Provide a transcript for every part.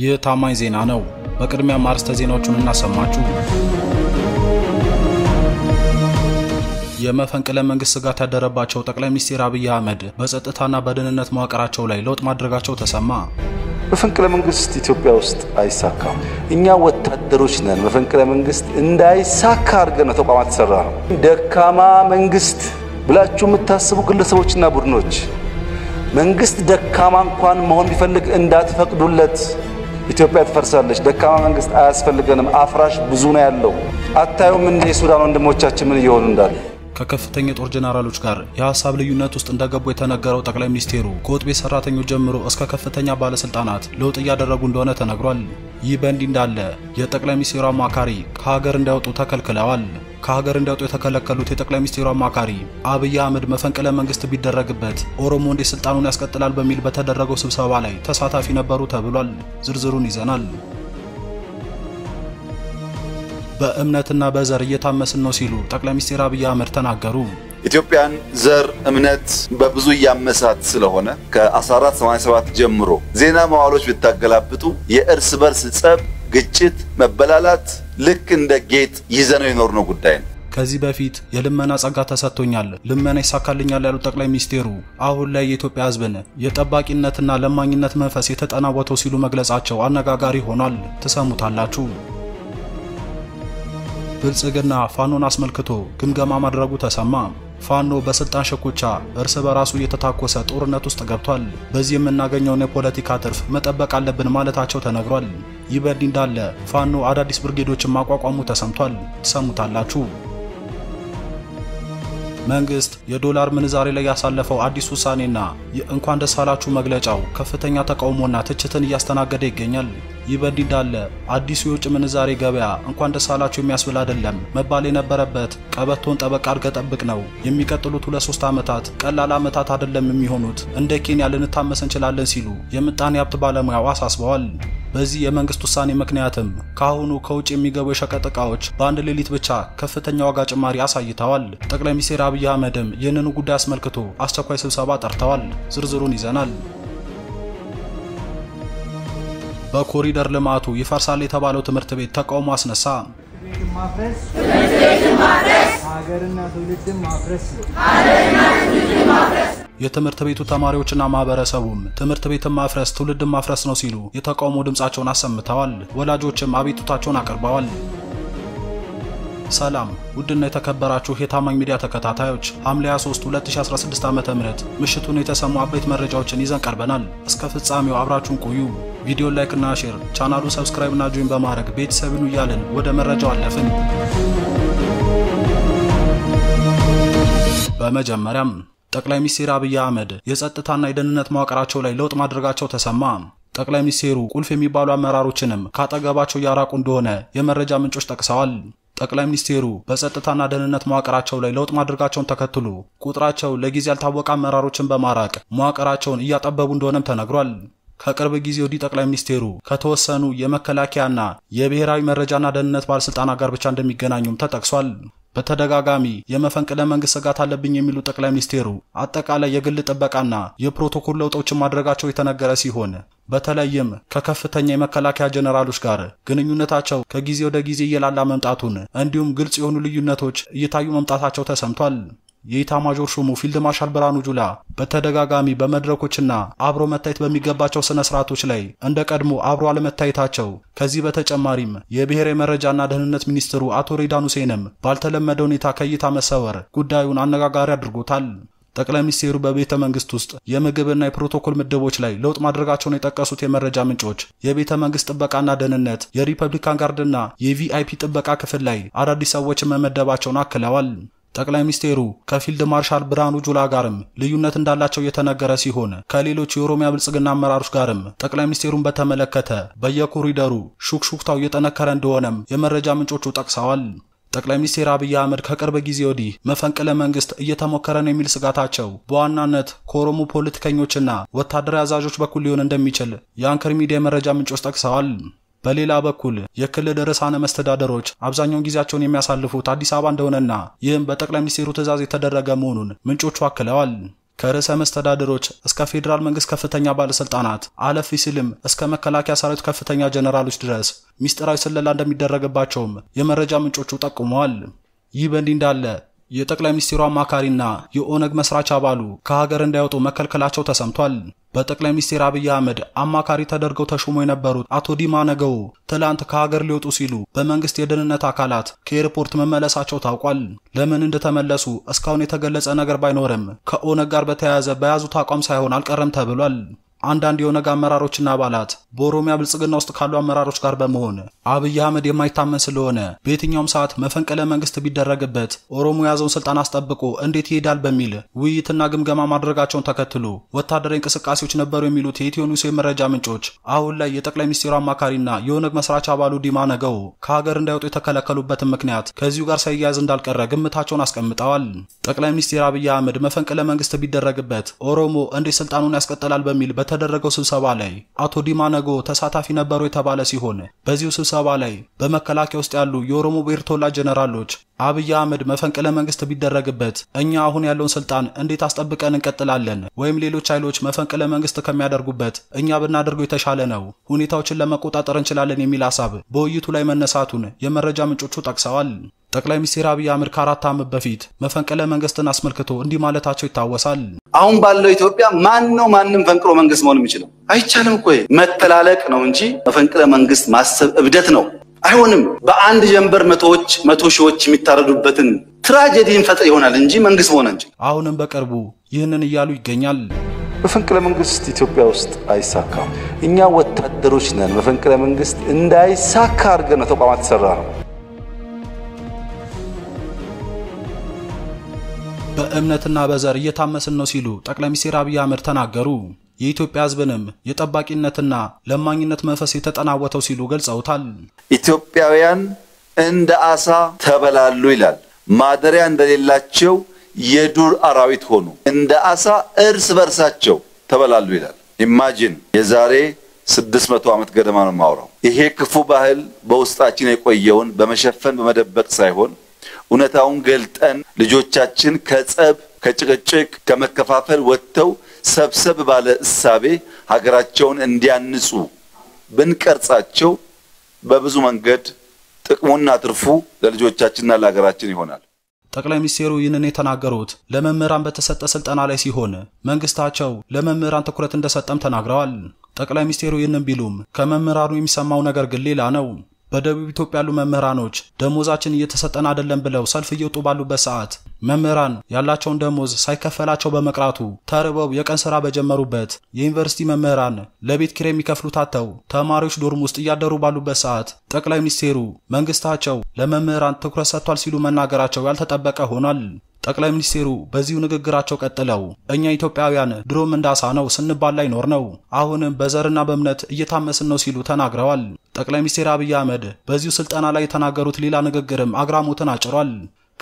ይህ ታማኝ ዜና ነው። በቅድሚያ አርዕስተ ዜናዎቹን እናሰማችሁ። የመፈንቅለ መንግስት ስጋት ያደረባቸው ጠቅላይ ሚኒስትር አብይ አህመድ በጸጥታና በደህንነት መዋቅራቸው ላይ ለውጥ ማድረጋቸው ተሰማ። መፈንቅለ መንግስት ኢትዮጵያ ውስጥ አይሳካም። እኛ ወታደሮች ነን። መፈንቅለ መንግስት እንዳይሳካ አድርገን ነው ተቋማት ተሰራ ነው። ደካማ መንግስት ብላችሁ የምታስቡ ግለሰቦችና ቡድኖች መንግስት ደካማ እንኳን መሆን ቢፈልግ እንዳትፈቅዱለት። ኢትዮጵያ ትፈርሳለች፣ ደካማ መንግስት አያስፈልገንም፣ አፍራሽ ብዙ ነው ያለው። አታዩም እንደ የሱዳን ወንድሞቻችን ምን እየሆኑ እንዳለ። ከከፍተኛ የጦር ጀነራሎች ጋር የሀሳብ ልዩነት ውስጥ እንደገቡ የተነገረው ጠቅላይ ሚኒስቴሩ ከወጥ ቤት ሰራተኞች ጀምሮ እስከ ከፍተኛ ባለስልጣናት ለውጥ እያደረጉ እንደሆነ ተነግሯል። ይህ በእንዲህ እንዳለ የጠቅላይ ሚኒስቴሩ አማካሪ ከሀገር እንዳይወጡ ተከልክለዋል። ከሀገር እንዲያወጡ የተከለከሉት የጠቅላይ ሚኒስትሩ አማካሪ አብይ አህመድ መፈንቅለ መንግስት ቢደረግበት ኦሮሞ እንዴት ስልጣኑን ያስቀጥላል በሚል በተደረገው ስብሰባ ላይ ተሳታፊ ነበሩ ተብሏል። ዝርዝሩን ይዘናል። በእምነትና በዘር እየታመስን ነው ሲሉ ጠቅላይ ሚኒስትር አብይ አህመድ ተናገሩ። ኢትዮጵያን ዘር እምነት በብዙ እያመሳት ስለሆነ ከ1487 ጀምሮ ዜና መዋሎች ብታገላብጡ የእርስ በርስ ጸብ ግጭት፣ መበላላት ልክ እንደ ጌጥ ይዘነው የኖርነው ጉዳይ ነው። ከዚህ በፊት የልመና ጸጋ ተሰጥቶኛል፣ ልመና ይሳካልኛል ያሉት ጠቅላይ ሚኒስቴሩ አሁን ላይ የኢትዮጵያ ሕዝብን የጠባቂነትና ለማኝነት መንፈስ የተጠናወተው ሲሉ መግለጻቸው አነጋጋሪ ሆኗል። ትሰሙታላችሁ። ብልጽግና ፋኖን አስመልክቶ ግምገማ ማድረጉ ተሰማ። ፋኖ በስልጣን ሽኩቻ እርስ በራሱ እየተታኮሰ ጦርነት ውስጥ ገብቷል። በዚህ የምናገኘውን የፖለቲካ ትርፍ መጠበቅ አለብን ማለታቸው ተነግሯል። ይህ በእንዲህ እንዳለ ፋኖ አዳዲስ ብርጌዶችን ማቋቋሙ ተሰምቷል። ትሰሙታላችሁ። መንግስት የዶላር ምንዛሬ ላይ ያሳለፈው አዲስ ውሳኔና የእንኳን ደስ አላችሁ መግለጫው ከፍተኛ ተቃውሞና ትችትን እያስተናገደ ይገኛል። ይህ በእንዲህ እንዳለ አዲሱ የውጭ ምንዛሬ ገበያ እንኳን ደስ አላችሁ የሚያስብል አይደለም መባል የነበረበት ቀበቶን ጠበቅ አድርገ ጠብቅ ነው። የሚቀጥሉት ሁለት ሶስት ዓመታት ቀላል ዓመታት አይደለም የሚሆኑት፣ እንደ ኬንያ ልንታመስ እንችላለን ሲሉ የምጣኔ ሀብት ባለሙያው አሳስበዋል። በዚህ የመንግስት ውሳኔ ምክንያትም ከአሁኑ ከውጭ የሚገቡ የሸቀጥ እቃዎች በአንድ ሌሊት ብቻ ከፍተኛ ዋጋ ጭማሪ አሳይተዋል። ጠቅላይ ሚኒስትር አብይ አህመድም ይህንኑ ጉዳይ አስመልክቶ አስቸኳይ ስብሰባ ጠርተዋል። ዝርዝሩን ይዘናል። በኮሪደር ልማቱ ይፈርሳል የተባለው ትምህርት ቤት ተቃውሞ አስነሳ። ሀገርና ትውልድን ማፍረስ የትምህርት ቤቱ ተማሪዎችና ማህበረሰቡም ትምህርት ቤትን ማፍረስ ትውልድን ማፍረስ ነው ሲሉ የተቃውሞ ድምፃቸውን አሰምተዋል። ወላጆችም አቤቱታቸውን አቅርበዋል። ሰላም ውድና የተከበራችሁ የታማኝ ሚዲያ ተከታታዮች ሐምሌ 23 2016 ዓ.ም ምሽቱን የተሰሙ አበይት መረጃዎችን ይዘን ቀርበናል። እስከ ፍጻሜው አብራችሁን ቆዩ። ቪዲዮ ላይክ ና ሼር፣ ቻናሉ ሰብስክራይብ ጆይን በማድረግ ቤተሰብን እያልን ወደ መረጃው አለፍን። በመጀመሪያም ጠቅላይ ሚኒስትር አብይ አህመድ የጸጥታና የደህንነት መዋቅራቸው ላይ ለውጥ ማድረጋቸው ተሰማ። ጠቅላይ ሚኒስትሩ ቁልፍ የሚባሉ አመራሮችንም ካጠገባቸው እያራቁ እንደሆነ የመረጃ ምንጮች ጠቅሰዋል። ጠቅላይ ሚኒስትሩ በጸጥታና ደህንነት መዋቅራቸው ላይ ለውጥ ማድረጋቸውን ተከትሎ ቁጥራቸው ለጊዜ ያልታወቀ አመራሮችን በማራቅ መዋቅራቸውን እያጠበቡ እንደሆነም ተነግሯል። ከቅርብ ጊዜ ወዲህ ጠቅላይ ሚኒስትሩ ከተወሰኑ የመከላከያና የብሔራዊ መረጃና ደህንነት ባለስልጣናት ጋር ብቻ እንደሚገናኙም ተጠቅሷል። በተደጋጋሚ የመፈንቅለ መንግስት ስጋት አለብኝ የሚሉ ጠቅላይ ሚኒስቴሩ አጠቃላይ የግል ጥበቃና የፕሮቶኮል ለውጦችን ማድረጋቸው የተነገረ ሲሆን በተለይም ከከፍተኛ የመከላከያ ጀኔራሎች ጋር ግንኙነታቸው ከጊዜ ወደ ጊዜ እየላላ መምጣቱን እንዲሁም ግልጽ የሆኑ ልዩነቶች እየታዩ መምጣታቸው ተሰምቷል። የኢታማዦር ሹሙ ፊልድ ማርሻል ብርሃኑ ጁላ በተደጋጋሚ በመድረኮችና አብሮ መታየት በሚገባቸው ስነ ስርዓቶች ላይ እንደ ቀድሞ አብሮ አለመታየታቸው፣ ከዚህ በተጨማሪም የብሔራዊ መረጃና ደህንነት ሚኒስትሩ አቶ ሬዳን ሁሴንም ባልተለመደ ሁኔታ ከእይታ መሰወር ጉዳዩን አነጋጋሪ አድርጎታል። ጠቅላይ ሚኒስቴሩ በቤተ መንግስት ውስጥ የምግብና የፕሮቶኮል ምድቦች ላይ ለውጥ ማድረጋቸውን የጠቀሱት የመረጃ ምንጮች የቤተ መንግስት ጥበቃና ደህንነት፣ የሪፐብሊካን ጋርድና የቪአይፒ ጥበቃ ክፍል ላይ አዳዲስ ሰዎችን መመደባቸውን አክለዋል። ጠቅላይ ሚኒስቴሩ ከፊልድ ማርሻል ብርሃኑ ጁላ ጋርም ልዩነት እንዳላቸው የተነገረ ሲሆን ከሌሎች የኦሮሚያ ብልጽግና አመራሮች ጋርም ጠቅላይ ሚኒስቴሩን በተመለከተ በየኮሪደሩ ሹክሹክታው እየጠነከረ እንደሆነም የመረጃ ምንጮቹ ጠቅሰዋል። ጠቅላይ ሚኒስቴር አብይ አህመድ ከቅርብ ጊዜ ወዲህ መፈንቅለ መንግስት እየተሞከረ ነው የሚል ስጋታቸው በዋናነት ከኦሮሞ ፖለቲከኞችና ወታደራዊ አዛዦች በኩል ሊሆን እንደሚችል የአንከር ሚዲያ የመረጃ ምንጮች ጠቅሰዋል። በሌላ በኩል የክልል ርዕሳነ መስተዳደሮች አብዛኛውን ጊዜያቸውን የሚያሳልፉት አዲስ አበባ እንደሆነና ይህም በጠቅላይ ሚኒስትሩ ትዕዛዝ የተደረገ መሆኑን ምንጮቹ አክለዋል። ከርዕሰ መስተዳደሮች እስከ ፌዴራል መንግስት ከፍተኛ ባለስልጣናት አለፊ ሲልም እስከ መከላከያ ሰራዊት ከፍተኛ ጀኔራሎች ድረስ ሚስጢራዊ ስለላ እንደሚደረግባቸውም የመረጃ ምንጮቹ ጠቁመዋል። ይህ በእንዲህ እንዳለ የጠቅላይ ሚኒስትሩ አማካሪና የኦነግ መስራች አባሉ ከሀገር እንዳይወጡ መከልከላቸው ተሰምቷል። በጠቅላይ ሚኒስትር አብይ አህመድ አማካሪ ተደርገው ተሾሞ የነበሩት አቶ ዲማ ነገው ትላንት ከሀገር ሊወጡ ሲሉ በመንግስት የደህንነት አካላት ከኤርፖርት መመለሳቸው ታውቋል። ለምን እንደተመለሱ እስካሁን የተገለጸ ነገር ባይኖርም ከኦነግ ጋር በተያያዘ በያዙት አቋም ሳይሆን አልቀረም ተብሏል። አንዳንድ የኦነግ አመራሮችና አባላት በኦሮሚያ ብልጽግና ውስጥ ካሉ አመራሮች ጋር በመሆን አብይ አህመድ የማይታመን ስለሆነ በየትኛውም ሰዓት መፈንቅለ መንግስት ቢደረግበት ኦሮሞ የያዘውን ስልጣን አስጠብቆ እንዴት ይሄዳል በሚል ውይይትና ግምገማ ማድረጋቸውን ተከትሎ ወታደራዊ እንቅስቃሴዎች ነበሩ የሚሉት የኢትዮ ኒውስ የመረጃ ምንጮች አሁን ላይ የጠቅላይ ሚኒስትሩ አማካሪና የኦነግ መስራች አባሉ ዲማ ነገው ከሀገር እንዳይወጡ የተከለከሉበትን ምክንያት ከዚሁ ጋር ሳይያያዝ እንዳልቀረ ግምታቸውን አስቀምጠዋል። ጠቅላይ ሚኒስትር አብይ አህመድ መፈንቅለ መንግስት ቢደረግበት ኦሮሞ እንዴት ስልጣኑን ያስቀጥላል በሚል በተደረገው ስብሰባ ላይ አቶ ዲማ ነጎ ተሳታፊ ነበሩ የተባለ ሲሆን በዚሁ ስብሰባ ላይ በመከላከያ ውስጥ ያሉ የኦሮሞ ብሔር ተወላጅ ጀነራሎች አብይ አህመድ መፈንቅለ መንግስት ቢደረግበት እኛ አሁን ያለውን ስልጣን እንዴት አስጠብቀን እንቀጥላለን? ወይም ሌሎች ኃይሎች መፈንቅለ መንግስት ከሚያደርጉበት እኛ ብናደርገው የተሻለ ነው፣ ሁኔታዎችን ለመቆጣጠር እንችላለን የሚል ሀሳብ በውይይቱ ላይ መነሳቱን የመረጃ ምንጮቹ ጠቅሰዋል። ጠቅላይ ሚኒስትር አብይ አህመድ ከአራት ዓመት በፊት መፈንቅለ መንግስትን አስመልክቶ እንዲህ ማለታቸው ይታወሳል። አሁን ባለው ኢትዮጵያ ማን ነው ማንም ፈንቅሎ መንግስት መሆን የሚችለው? አይቻልም እኮ መተላለቅ ነው እንጂ መፈንቅለ መንግስት ማሰብ እብደት ነው። አይሆንም። በአንድ ጀንበር መቶዎች መቶ ሺዎች የሚታረዱበትን ትራጀዲ እንፈጥር ይሆናል እንጂ መንግስት ሆነ እንጂ አሁንም በቅርቡ ይህንን እያሉ ይገኛል። መፈንቅለ መንግስት ኢትዮጵያ ውስጥ አይሳካም። እኛ ወታደሮች ነን። መፈንቅለ መንግስት እንዳይሳካ አድርገን ነው ተቋማት የሰራ ነው። በእምነትና በዘር እየታመስን ነው ሲሉ ጠቅላይ ሚኒስትር አብይ አህመድ ተናገሩ። የኢትዮጵያ ሕዝብንም የጠባቂነትና ለማኝነት መንፈስ የተጠናወተው ሲሉ ገልጸውታል። ኢትዮጵያውያን እንደ አሳ ተበላሉ ይላል። ማደሪያ እንደሌላቸው የዱር አራዊት ሆኑ፣ እንደ አሳ እርስ በርሳቸው ተበላሉ ይላል። ኢማጂን የዛሬ 600 ዓመት ገደማ ነው የማውራው። ይሄ ክፉ ባህል በውስጣችን የቆየውን በመሸፈን በመደበቅ ሳይሆን እውነታውን ገልጠን ልጆቻችን ከጸብ፣ ከጭቅጭቅ፣ ከመከፋፈል ወጥተው ሰብሰብ ባለ እሳቤ ሀገራቸውን እንዲያንጹ ብንቀርጻቸው በብዙ መንገድ ጥቅሙና ትርፉ ለልጆቻችንና ለሀገራችን ይሆናል። ጠቅላይ ሚኒስትሩ ይህንን የተናገሩት ለመምህራን በተሰጠ ስልጠና ላይ ሲሆን መንግስታቸው ለመምህራን ትኩረት እንደሰጠም ተናግረዋል። ጠቅላይ ሚኒስትሩ ይህንን ቢሉም ከመምህራኑ የሚሰማው ነገር ግን ሌላ ነው። በደቡብ ኢትዮጵያ ያሉ መምህራኖች ደሞዛችን እየተሰጠን አይደለም ብለው ሰልፍ እየወጡ ባሉበት ሰዓት መምህራን ያላቸውን ደሞዝ ሳይከፈላቸው በመቅራቱ ተርበው የቀን ስራ በጀመሩበት የዩኒቨርሲቲ መምህራን ለቤት ኪራይ የሚከፍሉ ታተው ተማሪዎች ዶርም ውስጥ እያደሩ ባሉበት ሰዓት ጠቅላይ ሚኒስቴሩ መንግስታቸው ለመምህራን ትኩረት ሰጥቷል ሲሉ መናገራቸው ያልተጠበቀ ሆኗል። ጠቅላይ ሚኒስቴሩ በዚሁ ንግግራቸው ቀጥለው እኛ ኢትዮጵያውያን ድሮም ነው ስንባላ ኖር ነው፣ አሁንም በዘርና በእምነት እየታመስን ነው ሲሉ ተናግረዋል። ጠቅላይ ሚኒስትር አብይ አህመድ በዚሁ ስልጠና ላይ የተናገሩት ሌላ ንግግርም አግራሞትን አጭሯል።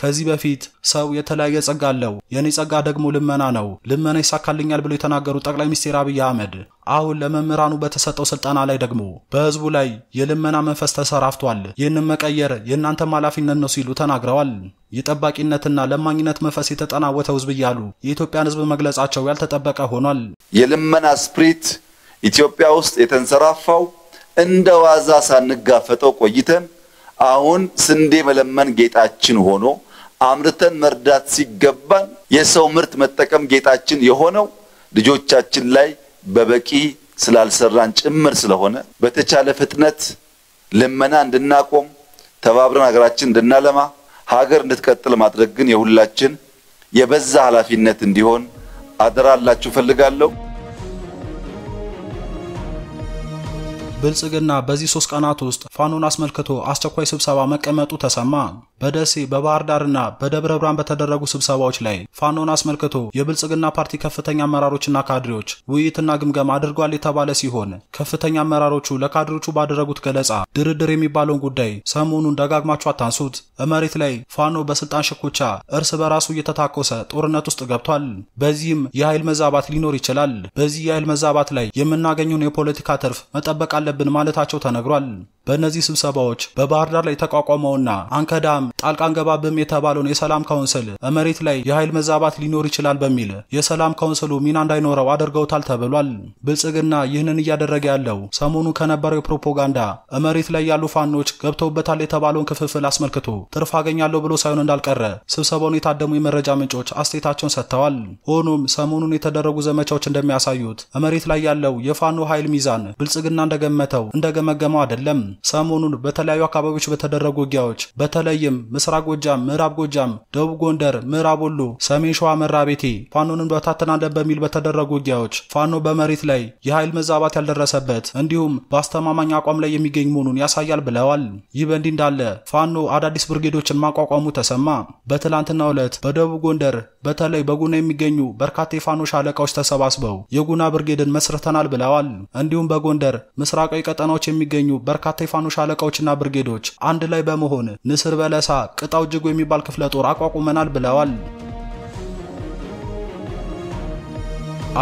ከዚህ በፊት ሰው የተለያየ ጸጋ አለው፣ የእኔ ጸጋ ደግሞ ልመና ነው፣ ልመና ይሳካልኛል ብሎ የተናገሩት ጠቅላይ ሚኒስትር አብይ አህመድ አሁን ለመምህራኑ በተሰጠው ስልጠና ላይ ደግሞ በህዝቡ ላይ የልመና መንፈስ ተሰራፍቷል። ይህንን መቀየር የእናንተም ኃላፊነት ነው ሲሉ ተናግረዋል። የጠባቂነትና ለማኝነት መንፈስ የተጠናወተው ህዝብ እያሉ የኢትዮጵያን ህዝብ መግለጻቸው ያልተጠበቀ ሆኗል። የልመና ስፕሪት ኢትዮጵያ ውስጥ የተንሰራፋው እንደ ዋዛ ሳንጋፈጠው ቆይተን አሁን ስንዴ መለመን ጌጣችን ሆኖ አምርተን መርዳት ሲገባን የሰው ምርት መጠቀም ጌጣችን የሆነው ልጆቻችን ላይ በበቂ ስላልሰራን ጭምር ስለሆነ በተቻለ ፍጥነት ልመና እንድናቆም ተባብረን ሀገራችን እንድናለማ ሀገር እንድትቀጥል ማድረግ ግን የሁላችን የበዛ ኃላፊነት እንዲሆን አደራ አላችሁ ፈልጋለሁ። ብልጽግና በዚህ ሶስት ቀናት ውስጥ ፋኖን አስመልክቶ አስቸኳይ ስብሰባ መቀመጡ ተሰማ። በደሴ በባህር ዳርና በደብረ ብርሃን በተደረጉ ስብሰባዎች ላይ ፋኖን አስመልክቶ የብልጽግና ፓርቲ ከፍተኛ አመራሮችና ካድሬዎች ውይይትና ግምገማ አድርጓል የተባለ ሲሆን ከፍተኛ አመራሮቹ ለካድሬዎቹ ባደረጉት ገለጻ ድርድር የሚባለውን ጉዳይ ሰሞኑን ደጋግማችሁ አታንሱት፣ መሬት ላይ ፋኖ በስልጣን ሽኩቻ እርስ በራሱ እየተታኮሰ ጦርነት ውስጥ ገብቷል። በዚህም የኃይል መዛባት ሊኖር ይችላል። በዚህ የኃይል መዛባት ላይ የምናገኘውን የፖለቲካ ትርፍ መጠበቅ አለብን ማለታቸው ተነግሯል። በእነዚህ ስብሰባዎች በባህር ዳር ላይ የተቋቋመውና አንከዳም ጣልቃ አንገባብም የተባለውን የሰላም ካውንስል መሬት ላይ የኃይል መዛባት ሊኖር ይችላል በሚል የሰላም ካውንስሉ ሚና እንዳይኖረው አድርገውታል ተብሏል። ብልጽግና ይህንን እያደረገ ያለው ሰሞኑ ከነበረው የፕሮፓጋንዳ መሬት ላይ ያሉ ፋኖች ገብተውበታል የተባለውን ክፍፍል አስመልክቶ ትርፍ አገኛለሁ ብሎ ሳይሆን እንዳልቀረ ስብሰባውን የታደሙ የመረጃ ምንጮች አስተያየታቸውን ሰጥተዋል። ሆኖም ሰሞኑን የተደረጉ ዘመቻዎች እንደሚያሳዩት መሬት ላይ ያለው የፋኖ ኃይል ሚዛን ብልጽግና እንደገመተው እንደገመገመው አይደለም። ሰሞኑን በተለያዩ አካባቢዎች በተደረጉ ውጊያዎች በተለይም ምስራቅ ጎጃም፣ ምዕራብ ጎጃም፣ ደቡብ ጎንደር፣ ምዕራብ ወሎ፣ ሰሜን ሸዋ መራቤቴ ፋኖንን በታተናለን በሚል በተደረጉ ውጊያዎች ፋኖ በመሬት ላይ የኃይል መዛባት ያልደረሰበት እንዲሁም በአስተማማኝ አቋም ላይ የሚገኝ መሆኑን ያሳያል ብለዋል። ይህ በእንዲህ እንዳለ ፋኖ አዳዲስ ብርጌዶችን ማቋቋሙ ተሰማ። በትላንትናው ዕለት በደቡብ ጎንደር በተለይ በጉና የሚገኙ በርካታ የፋኖ ሻለቃዎች ተሰባስበው የጉና ብርጌድን መስርተናል ብለዋል። እንዲሁም በጎንደር ምስራቃዊ ቀጠናዎች የሚገኙ በርካታ የፋኖ ሻለቃዎችና ብርጌዶች አንድ ላይ በመሆን ንስር በለሳ፣ ቅጣው እጅጉ የሚባል ክፍለ ጦር አቋቁመናል ብለዋል።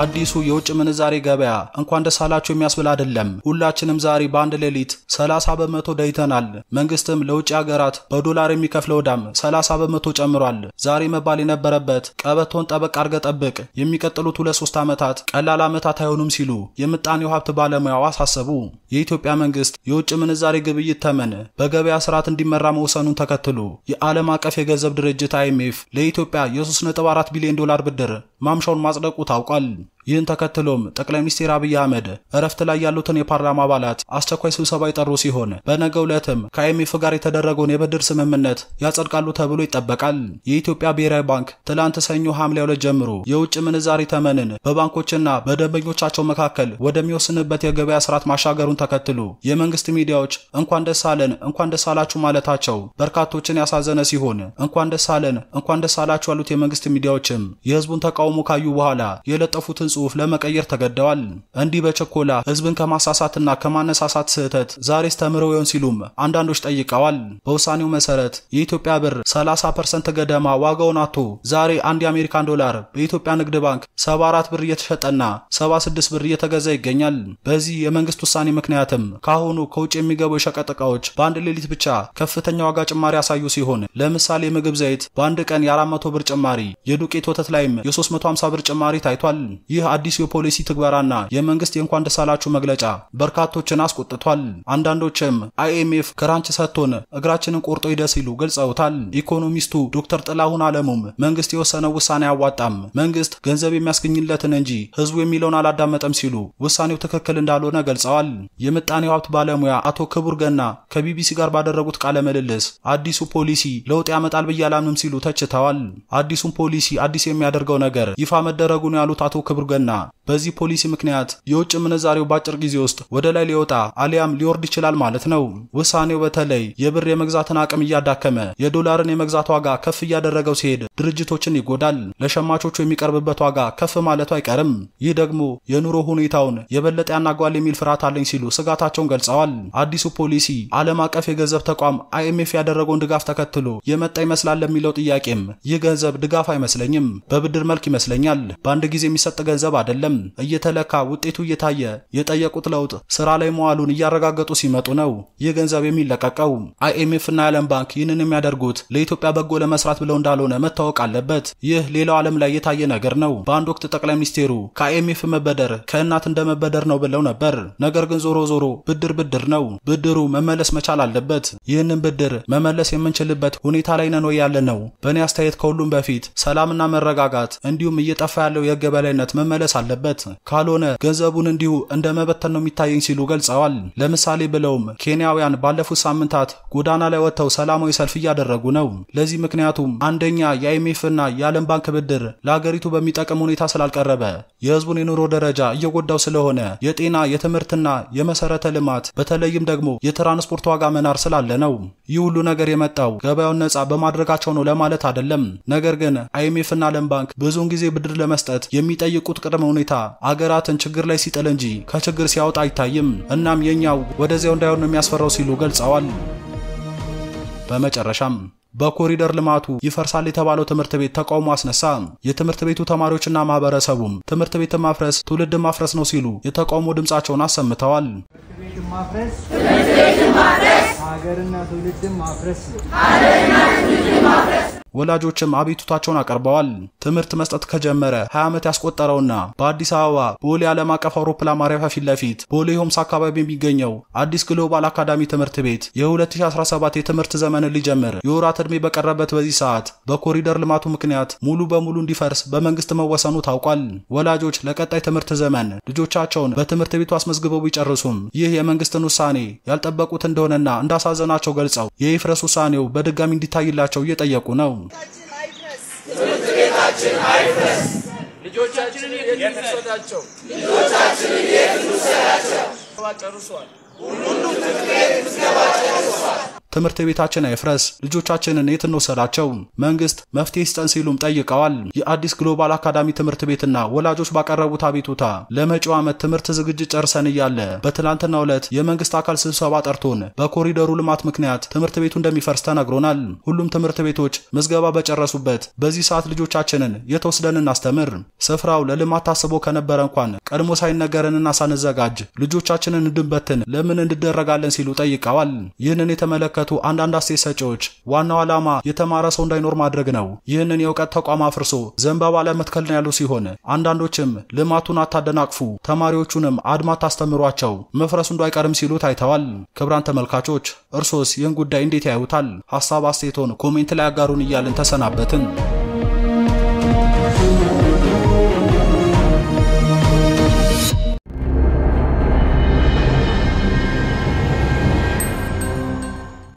አዲሱ የውጭ ምንዛሬ ገበያ እንኳን ደስ አላችሁ የሚያስብል አይደለም። ሁላችንም ዛሬ በአንድ ሌሊት 30 በመቶ ደይተናል። መንግስትም ለውጭ ሀገራት በዶላር የሚከፍለው ዕዳም 30 በመቶ ጨምሯል። ዛሬ መባል የነበረበት ቀበቶን ጠበቅ አርገ ጠብቅ፣ የሚቀጥሉት ሁለት ሶስት ዓመታት ቀላል ዓመታት አይሆኑም ሲሉ የምጣኔው ሀብት ባለሙያው አሳሰቡ። የኢትዮጵያ መንግስት የውጭ ምንዛሬ ግብይት ተመን በገበያ ስርዓት እንዲመራ መውሰኑን ተከትሎ የዓለም አቀፍ የገንዘብ ድርጅት አይኤምኤፍ ለኢትዮጵያ የ3.4 ቢሊዮን ዶላር ብድር ማምሻውን ማጽደቁ ታውቋል። ይህን ተከትሎም ጠቅላይ ሚኒስትር አብይ አህመድ እረፍት ላይ ያሉትን የፓርላማ አባላት አስቸኳይ ስብሰባ የጠሩ ሲሆን በነገው ዕለትም ከአይኤምኤፍ ጋር የተደረገውን የብድር ስምምነት ያጸድቃሉ ተብሎ ይጠበቃል። የኢትዮጵያ ብሔራዊ ባንክ ትላንት ሰኞ ሐምሌ ሁለት ጀምሮ የውጭ ምንዛሪ ተመንን በባንኮችና በደንበኞቻቸው መካከል ወደሚወስንበት የገበያ ስርዓት ማሻገሩን ተከትሎ የመንግስት ሚዲያዎች እንኳን ደስ አለን እንኳን ደስ አላችሁ ማለታቸው በርካቶችን ያሳዘነ ሲሆን እንኳን ደስ አለን እንኳን ደስ አላችሁ ያሉት የመንግስት ሚዲያዎችም የህዝቡን ተቃውሞ ካዩ በኋላ የለጠፉትን ጽሑፍ ለመቀየር ተገደዋል። እንዲህ በቸኮላ ህዝብን ከማሳሳትና ከማነሳሳት ስህተት ዛሬስ ተምረው ይሆን ሲሉም አንዳንዶች ጠይቀዋል። በውሳኔው መሰረት የኢትዮጵያ ብር 30 ፐርሰንት ገደማ ዋጋውን አቶ ዛሬ አንድ የአሜሪካን ዶላር በኢትዮጵያ ንግድ ባንክ 74 ብር እየተሸጠና 76 ብር እየተገዛ ይገኛል። በዚህ የመንግስት ውሳኔ ምክንያትም ካሁኑ ከውጭ የሚገቡ የሸቀጥ እቃዎች በአንድ ሌሊት ብቻ ከፍተኛ ዋጋ ጭማሪ ያሳዩ ሲሆን ለምሳሌ የምግብ ዘይት በአንድ ቀን የ400 ብር ጭማሪ፣ የዱቄት ወተት ላይም የ350 ብር ጭማሪ ታይቷል። ይህ አዲሱ የፖሊሲ ትግበራና የመንግስት የእንኳን ደሳላችሁ መግለጫ በርካቶችን አስቆጥቷል። አንዳንዶችም አይኤምኤፍ ክራንች ሰጥቶን እግራችንን ቆርጦ ይደስ ሲሉ ገልጸውታል። ኢኮኖሚስቱ ዶክተር ጥላሁን አለሙም መንግስት የወሰነው ውሳኔ አዋጣም፣ መንግስት ገንዘብ የሚያስገኝለትን እንጂ ህዝቡ የሚለውን አላዳመጠም ሲሉ ውሳኔው ትክክል እንዳልሆነ ገልጸዋል። የምጣኔው ሀብት ባለሙያ አቶ ክቡር ገና ከቢቢሲ ጋር ባደረጉት ቃለ ምልልስ አዲሱ ፖሊሲ ለውጥ ያመጣል ብዬ ሲሉ ተችተዋል። አዲሱን ፖሊሲ አዲስ የሚያደርገው ነገር ይፋ መደረጉን ያሉት አቶ ክቡር ገና not. በዚህ ፖሊሲ ምክንያት የውጭ ምንዛሬው በአጭር ጊዜ ውስጥ ወደ ላይ ሊወጣ አሊያም ሊወርድ ይችላል ማለት ነው። ውሳኔው በተለይ የብር የመግዛትን አቅም እያዳከመ የዶላርን የመግዛት ዋጋ ከፍ እያደረገው ሲሄድ ድርጅቶችን ይጎዳል። ለሸማቾቹ የሚቀርብበት ዋጋ ከፍ ማለቱ አይቀርም። ይህ ደግሞ የኑሮ ሁኔታውን የበለጠ ያናጓል የሚል ፍርሃት አለኝ ሲሉ ስጋታቸውን ገልጸዋል። አዲሱ ፖሊሲ ዓለም አቀፍ የገንዘብ ተቋም አይኤምኤፍ ያደረገውን ድጋፍ ተከትሎ የመጣ ይመስላል ለሚለው ጥያቄም ይህ ገንዘብ ድጋፍ አይመስለኝም፣ በብድር መልክ ይመስለኛል። በአንድ ጊዜ የሚሰጥ ገንዘብ አይደለም። መሆኑን እየተለካ ውጤቱ እየታየ የጠየቁት ለውጥ ስራ ላይ መዋሉን እያረጋገጡ ሲመጡ ነው ይህ ገንዘብ የሚለቀቀው። አይኤምኤፍ እና የዓለም ባንክ ይህንን የሚያደርጉት ለኢትዮጵያ በጎ ለመስራት ብለው እንዳልሆነ መታወቅ አለበት። ይህ ሌላው ዓለም ላይ የታየ ነገር ነው። በአንድ ወቅት ጠቅላይ ሚኒስቴሩ ከአይኤምኤፍ መበደር ከእናት እንደመበደር ነው ብለው ነበር። ነገር ግን ዞሮ ዞሮ ብድር ብድር ነው። ብድሩ መመለስ መቻል አለበት። ይህንን ብድር መመለስ የምንችልበት ሁኔታ ላይ ነን ያለ ነው። በእኔ አስተያየት ከሁሉም በፊት ሰላምና መረጋጋት እንዲሁም እየጠፋ ያለው የህግ መመለስ አለበት። አለበት፣ ካልሆነ ገንዘቡን እንዲሁ እንደ መበተን ነው የሚታየኝ ሲሉ ገልጸዋል። ለምሳሌ ብለውም ኬንያውያን ባለፉት ሳምንታት ጎዳና ላይ ወጥተው ሰላማዊ ሰልፍ እያደረጉ ነው። ለዚህ ምክንያቱም አንደኛ የአይኤምኤፍና የዓለም ባንክ ብድር ለአገሪቱ በሚጠቅም ሁኔታ ስላልቀረበ የህዝቡን የኑሮ ደረጃ እየጎዳው ስለሆነ የጤና የትምህርትና የመሰረተ ልማት በተለይም ደግሞ የትራንስፖርት ዋጋ መናር ስላለ ነው። ይህ ሁሉ ነገር የመጣው ገበያውን ነጻ በማድረጋቸው ነው ለማለት አይደለም። ነገር ግን አይኤምኤፍና ዓለም ባንክ ብዙውን ጊዜ ብድር ለመስጠት የሚጠይቁት ቅድመ ሁኔታ አገራትን ችግር ላይ ሲጥል እንጂ ከችግር ሲያወጣ አይታይም። እናም የኛው ወደዚያው እንዳይሆን የሚያስፈራው ሲሉ ገልጸዋል። በመጨረሻም በኮሪደር ልማቱ ይፈርሳል የተባለው ትምህርት ቤት ተቃውሞ አስነሳ። የትምህርት ቤቱ ተማሪዎችና ማህበረሰቡም ትምህርት ቤት ማፍረስ ትውልድ ማፍረስ ነው ሲሉ የተቃውሞ ድምጻቸውን አሰምተዋል። ሀገርና ትውልድ ማፍረስ ወላጆችም አቤቱታቸውን አቀርበዋል። ትምህርት መስጠት ከጀመረ 20 ዓመት ያስቆጠረውና በአዲስ አበባ ቦሌ ዓለም አቀፍ አውሮፕላን ማረፊያ ፊት ለፊት ቦሌ ሆምስ አካባቢ የሚገኘው አዲስ ግሎባል አካዳሚ ትምህርት ቤት የ2017 የትምህርት ዘመንን ሊጀምር የወራት ዕድሜ በቀረበት በዚህ ሰዓት በኮሪደር ልማቱ ምክንያት ሙሉ በሙሉ እንዲፈርስ በመንግስት መወሰኑ ታውቋል። ወላጆች ለቀጣይ ትምህርት ዘመን ልጆቻቸውን በትምህርት ቤቱ አስመዝግበው ቢጨርሱም ይህ የመንግስትን ውሳኔ ያልጠበቁት እንደሆነና እንዳሳዘናቸው ገልጸው የይፍረስ ውሳኔው በድጋሚ እንዲታይላቸው እየጠየቁ ነው። የለውም። ትምህርት ቤታችን አይፍረስ። ልጆቻችንን የት እንውሰዳቸው? ልጆቻችንን የት እንውሰዳቸው? ጨርሷል። ሁሉም ትምህርት ትምህርት ቤታችን አይፍረስ፣ ልጆቻችንን የት እንውሰዳቸው? መንግስት መፍትሄ ይስጠን ሲሉም ጠይቀዋል። የአዲስ ግሎባል አካዳሚ ትምህርት ቤትና ወላጆች ባቀረቡት አቤቱታ ለመጪው ዓመት ትምህርት ዝግጅት ጨርሰን እያለ በትላንትናው ዕለት የመንግስት አካል ስብሰባ ጠርቶን በኮሪደሩ ልማት ምክንያት ትምህርት ቤቱ እንደሚፈርስ ተነግሮናል። ሁሉም ትምህርት ቤቶች ምዝገባ በጨረሱበት በዚህ ሰዓት ልጆቻችንን የት ወስደን እናስተምር? ስፍራው ለልማት ታስቦ ከነበረ እንኳን ቀድሞ ሳይነገረንና ሳንዘጋጅ ልጆቻችንን እንድንበትን ለምን እንድደረጋለን ሲሉ ጠይቀዋል። ይህንን የተመለከቱ የሚመለከቱ አንዳንድ አስተያየት ሰጪዎች ዋናው ዓላማ የተማረ ሰው እንዳይኖር ማድረግ ነው፣ ይህንን የእውቀት ተቋም አፍርሶ ዘንባባ ላይ መትከል ያሉ ሲሆን አንዳንዶችም ልማቱን አታደናቅፉ፣ ተማሪዎቹንም አድማ ታስተምሯቸው፣ መፍረሱ እንዳይቀርም ሲሉ ታይተዋል። ክብራን ተመልካቾች እርሶስ ይህን ጉዳይ እንዴት ያዩታል? ሀሳብ አስተያየቶን ኮሜንት ላይ አጋሩን እያልን ተሰናበትን።